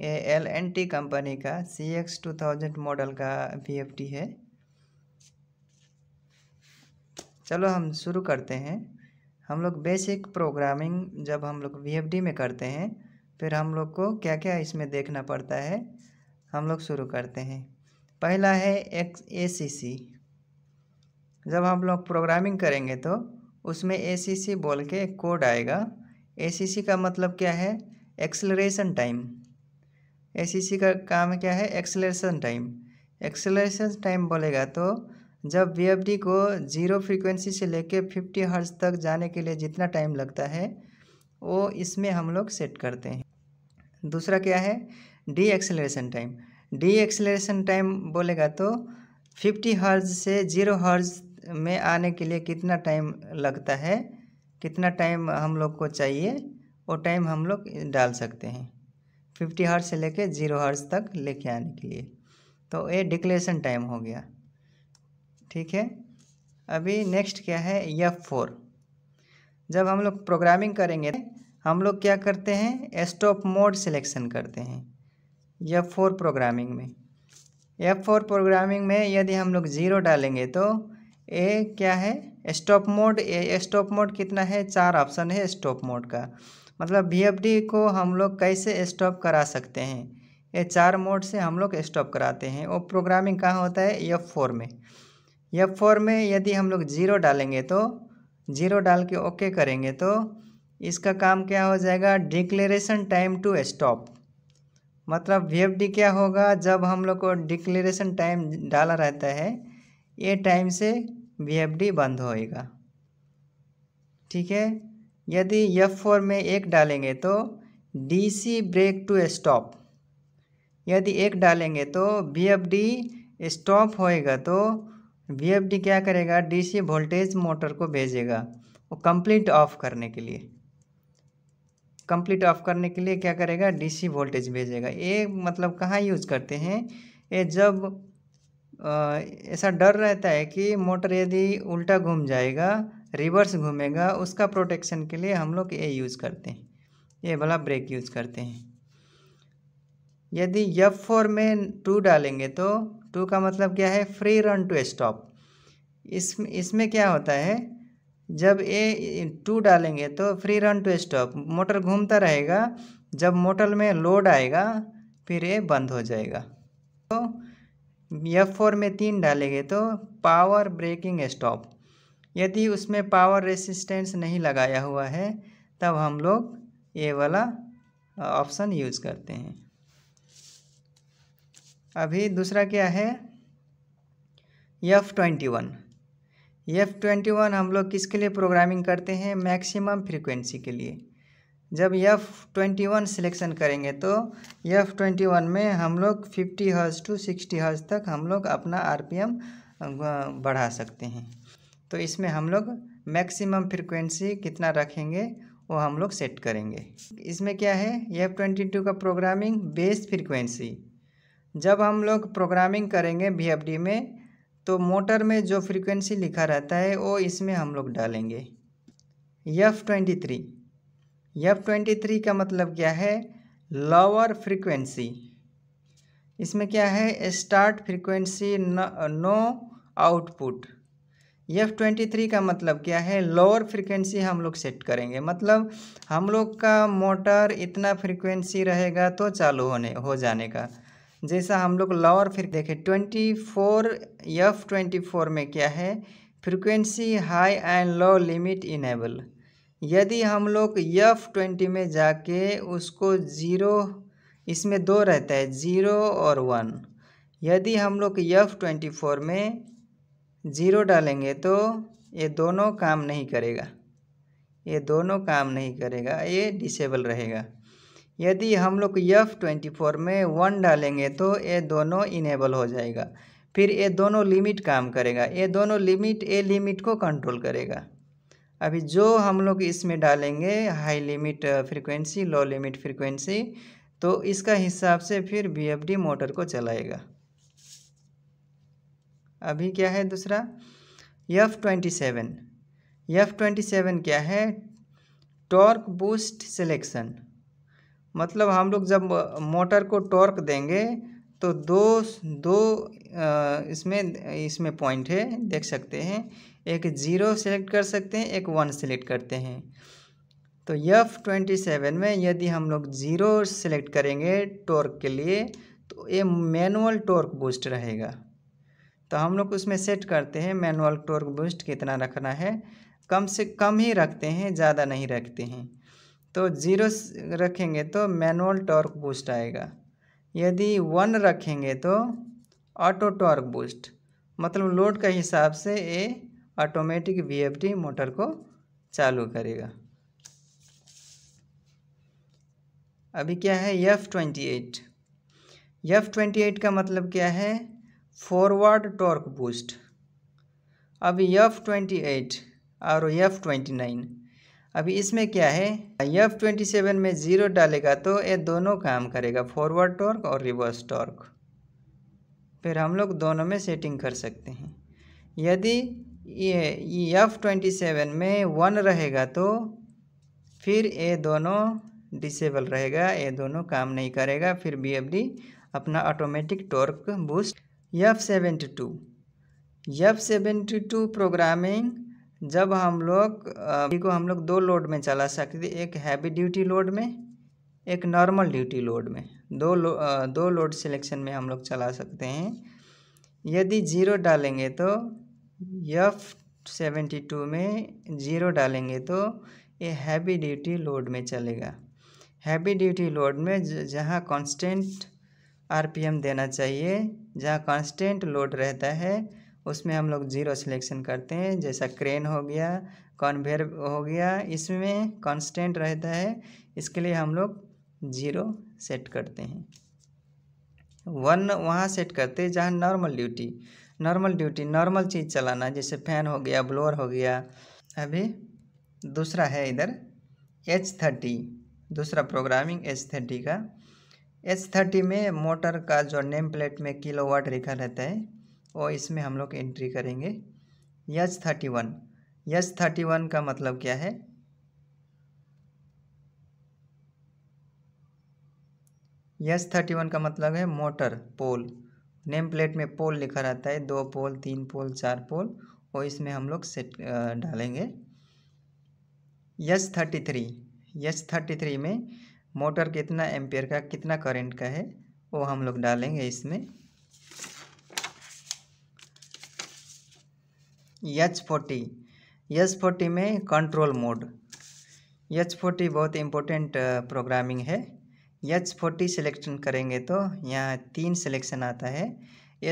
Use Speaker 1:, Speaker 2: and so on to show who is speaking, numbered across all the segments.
Speaker 1: ये L N T company का C X two thousand model का वी एफ टी है चलो हम शुरू करते हैं हम लोग बेसिक प्रोग्रामिंग जब हम लोग वी एफ डी में करते हैं फिर हम लोग को क्या क्या इसमें देखना पड़ता है हम लोग शुरू करते हैं पहला है एक्स ए सी सी जब हम लोग प्रोग्रामिंग करेंगे तो उसमें ए सी सी बोल के कोड आएगा ए सी सी का मतलब क्या है एक्सलरेशन टाइम एस का काम क्या है एक्सेलरेशन टाइम एक्सेलरेशन टाइम बोलेगा तो जब वी को जीरो फ्रीक्वेंसी से लेके फिफ्टी हर्ज तक जाने के लिए जितना टाइम लगता है वो इसमें हम लोग सेट करते हैं दूसरा क्या है deceleration time deceleration time बोलेगा तो फिफ्टी हर्ज से जीरो हर्ज में आने के लिए कितना टाइम लगता है कितना टाइम हम लोग को चाहिए वो टाइम हम लोग डाल सकते हैं फिफ्टी हर्ट्ज से लेके ज़ीरो हर्ट्ज तक लेके आने के लिए तो ये डिक्लेरेशन टाइम हो गया ठीक है अभी नेक्स्ट क्या है एफ फोर जब हम लोग प्रोग्रामिंग करेंगे हम लोग क्या करते हैं स्टॉप मोड सिलेक्शन करते हैं एफ फोर प्रोग्रामिंग में एफ फोर प्रोग्रामिंग में यदि हम लोग ज़ीरो डालेंगे तो ए क्या है स्टॉप मोड स्टॉप मोड कितना है चार ऑप्शन है स्टॉप मोड का मतलब बी को हम लोग कैसे स्टॉप करा सकते हैं ये चार मोड से हम लोग स्टॉप कराते हैं और प्रोग्रामिंग कहाँ होता है एफ फोर में एफ फोर में यदि हम लोग जीरो डालेंगे तो जीरो डाल के ओके करेंगे तो इसका काम क्या हो जाएगा डिक्लेरेशन टाइम टू स्टॉप मतलब वी क्या होगा जब हम लोग को डिक्लेरेशन टाइम डाला रहता है ये टाइम से वी बंद होएगा ठीक है यदि F4 फोर में एक डालेंगे तो D C brake to stop यदि एक डालेंगे तो वी एफ डी स्टॉप होएगा तो वी एफ डी क्या करेगा डी सी वोल्टेज मोटर को भेजेगा वो कंप्लीट ऑफ करने के लिए कंप्लीट ऑफ करने के लिए क्या करेगा सी वोल्टेज भेजेगा ये मतलब कहाँ यूज़ करते हैं ये जब ऐसा डर रहता है कि मोटर यदि उल्टा घूम जाएगा रिवर्स घूमेगा उसका प्रोटेक्शन के लिए हम लोग ये यूज़ करते हैं ये वाला ब्रेक यूज़ करते हैं यदि यफ फोर में टू डालेंगे तो टू का मतलब क्या है फ्री रन टू स्टॉप इस इसमें क्या होता है जब ए टू डालेंगे तो free run to stop motor घूमता रहेगा जब मोटर में लोड आएगा फिर ये बंद हो जाएगा तो यफ फोर में तीन डालेंगे तो पावर ब्रेकिंग स्टॉप यदि उसमें पावर रेसिस्टेंस नहीं लगाया हुआ है तब हम लोग ये वाला ऑप्शन यूज़ करते हैं अभी दूसरा क्या है F twenty one F twenty one हम लोग किसके लिए प्रोग्रामिंग करते हैं मैक्सिमम फ्रीक्वेंसी के लिए जब एफ़ ट्वेंटी वन सिलेक्शन करेंगे तो एफ़ ट्वेंटी वन में हम लोग फिफ्टी हर्ज टू सिक्सटी हर्ज तक हम लोग अपना आरपीएम बढ़ा सकते हैं तो इसमें हम लोग मैक्सिमम फ्रिक्वेंसी कितना रखेंगे वो हम लोग सेट करेंगे इसमें क्या है एफ ट्वेंटी टू का प्रोग्रामिंग बेस फ्रिक्वेंसी जब हम लोग प्रोग्रामिंग करेंगे वी में तो मोटर में जो फ्रिक्वेंसी लिखा रहता है वो इसमें हम लोग डालेंगे F twenty three F twenty three का मतलब क्या है लोअर फ्रिक्वेंसी इसमें क्या है start frequency no output F twenty three का मतलब क्या है लोअर फ्रिक्वेंसी हम लोग सेट करेंगे मतलब हम लोग का मोटर इतना फ्रिक्वेंसी रहेगा तो चालू होने हो जाने का जैसा हम लोग लोअर फिर देखें twenty four F twenty four में क्या है frequency high and low limit enable यदि हम लोग एफ ट्वेंटी में जाके उसको ज़ीरो इसमें दो रहता है ज़ीरो और वन यदि हम लोग एफ ट्वेंटी फोर में ज़ीरो डालेंगे तो ये दोनों काम नहीं करेगा ये दोनों काम नहीं करेगा ये डिसेबल रहेगा यदि हम लोग यफ ट्वेंटी फोर में वन डालेंगे तो ये दोनों इनेबल हो जाएगा फिर ये दोनों लिमिट काम करेगा ये दोनों लिमिट ए लिमिट को कंट्रोल करेगा अभी जो हम लोग इसमें डालेंगे high limit frequency low limit frequency तो इसका हिसाब से फिर बी मोटर को चलाएगा अभी क्या है दूसरा F twenty seven F twenty seven क्या है टॉर्क बूस्ट सिलेक्शन मतलब हम लोग जब मोटर को टॉर्क देंगे तो दो दो इसमें इसमें पॉइंट है देख सकते हैं एक ज़ीरो सेलेक्ट कर सकते हैं एक वन सेलेक्ट करते हैं तो यफ ट्वेंटी सेवन में यदि हम लोग ज़ीरो सेलेक्ट करेंगे टॉर्क के लिए तो ये मैनुअल टॉर्क बूस्ट रहेगा तो हम लोग उसमें सेट करते हैं मैनुअल टोर्क बूस्ट कितना रखना है कम से कम ही रखते हैं ज़्यादा नहीं रखते हैं तो ज़ीरो रखेंगे तो मैनुअल टॉर्क बूस्ट आएगा यदि वन रखेंगे तो ऑटो टॉर्क बूस्ट मतलब लोड के हिसाब से ये ऑटोमेटिक वी मोटर को चालू करेगा अभी क्या है F twenty eight F twenty eight का मतलब क्या है फॉरवर्ड टॉर्क बूस्ट अब एफ ट्वेंटी एट और एफ ट्वेंटी नाइन अभी इसमें क्या है एफ ट्वेंटी सेवन में ज़ीरो डालेगा तो ये दोनों काम करेगा फॉरवर्ड टॉर्क और रिवर्स टॉर्क फिर हम लोग दोनों में सेटिंग कर सकते हैं यदि ये एफ ट्वेंटी सेवन में वन रहेगा तो फिर ये दोनों डिसेबल रहेगा ये दोनों काम नहीं करेगा फिर बी अपना automatic torque boost F seventy two F seventy two programming जब हम लोग को हम लोग दो लोड में चला सकते थे एक हैवी ड्यूटी लोड में एक नॉर्मल ड्यूटी लोड में दो लो, दो लोड सिलेक्शन में हम लोग चला सकते हैं यदि जीरो डालेंगे तो यफ सेवेंटी टू में जीरो डालेंगे तो ये हैवी ड्यूटी लोड में चलेगा हैवी ड्यूटी लोड में जहाँ कांस्टेंट आरपीएम देना चाहिए जहाँ कांस्टेंट लोड रहता है उसमें हम लोग जीरो सिलेक्शन करते हैं जैसा क्रेन हो गया कॉन्वेयर हो गया इसमें कांस्टेंट रहता है इसके लिए हम लोग जीरो सेट करते हैं वन वहाँ सेट करते हैं जहाँ normal duty normal duty normal चीज़ चलाना जैसे फैन हो गया ब्लोअर हो गया अभी दूसरा है इधर एच थर्टी दूसरा प्रोग्रामिंग एच थर्टी का एस थर्टी में मोटर का जो नेम प्लेट में किलो वाट लिखा रहता है वो इसमें हम लोग एंट्री करेंगे H thirty one S thirty one का मतलब क्या है यस थर्टी वन का मतलब है मोटर पोल नेम प्लेट में पोल लिखा रहता है दो पोल तीन पोल चार पोल और इसमें हम लोग सेट डालेंगे S thirty three S thirty three में मोटर कितना एम्पेयर का कितना करंट का है वो हम लोग डालेंगे इसमें एच फोर्टी एच फोर्टी में कंट्रोल मोड एच फोर्टी बहुत इम्पोर्टेंट प्रोग्रामिंग है एच फोर्टी सिलेक्शन करेंगे तो यहाँ तीन सिलेक्शन आता है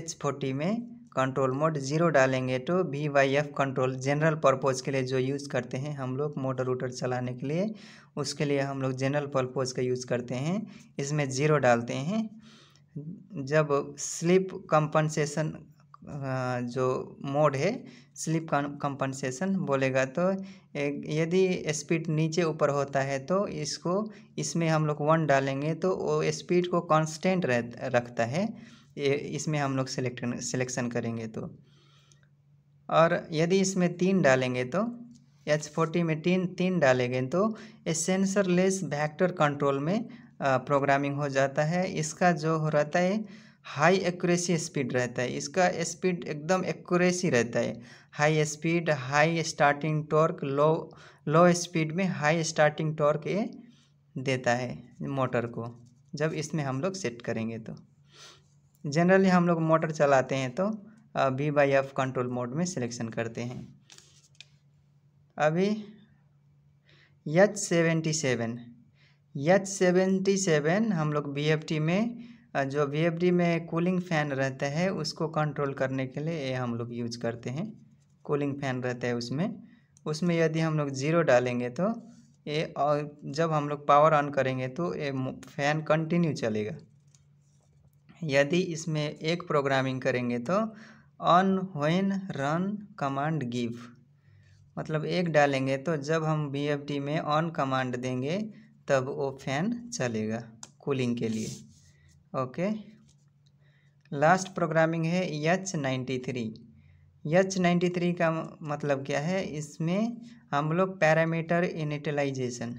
Speaker 1: एच फोर्टी में कंट्रोल मोड ज़ीरो डालेंगे तो V by F control general purpose के लिए जो यूज़ करते हैं हम लोग मोटर वोटर चलाने के लिए उसके लिए हम लोग जनरल पर्पज़ का यूज़ करते हैं इसमें ज़ीरो डालते हैं जब स्लिप कंपनसेशन जो मोड है स्लिप कंपनसेशन बोलेगा तो यदि स्पीड नीचे ऊपर होता है तो इसको इसमें हम लोग वन डालेंगे तो वो स्पीड को कांस्टेंट रखता है इसमें हम लोग सिलेक्ट सिलेक्शन करेंगे तो और यदि इसमें तीन डालेंगे तो एच फोर्टी में तीन तीन डालेंगे तो ये सेंसर लेस वैक्टर कंट्रोल में प्रोग्रामिंग हो जाता है इसका जो रहता है हाई एक्यूरेसी स्पीड रहता है इसका स्पीड एकदम एक्यूरेसी रहता है high speed high starting torque low low speed में हाई स्टार्टिंग टॉर्क ये देता है मोटर को जब इसमें हम लोग सेट करेंगे तो जनरली हम लोग मोटर चलाते हैं तो V by F control mode में सिलेक्शन करते हैं अभी H seventy seven H seventy seven हम लोग बी में जो बी में कूलिंग फ़ैन रहता है उसको कंट्रोल करने के लिए ये हम लोग यूज करते हैं कूलिंग फ़ैन रहता है उसमें उसमें यदि हम लोग ज़ीरो डालेंगे तो ये और जब हम लोग पावर ऑन करेंगे तो ये फ़ैन कंटिन्यू चलेगा यदि इसमें एक प्रोग्रामिंग करेंगे तो on when run command give मतलब एक डालेंगे तो जब हम बी में ऑन कमांड देंगे तब वो फैन चलेगा कूलिंग के लिए ओके लास्ट प्रोग्रामिंग है H ninety three H ninety three का मतलब क्या है इसमें हम लोग पैरामीटर इनिटलाइजेशन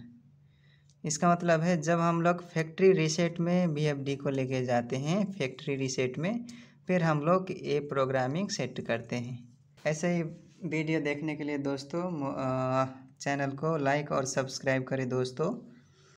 Speaker 1: इसका मतलब है जब हम लोग फैक्ट्री रीसेट में बी को लेके जाते हैं फैक्ट्री रिसेट में फिर हम लोग ये प्रोग्रामिंग सेट करते हैं ऐसे ही वीडियो देखने के लिए दोस्तों चैनल को लाइक और सब्सक्राइब करें दोस्तों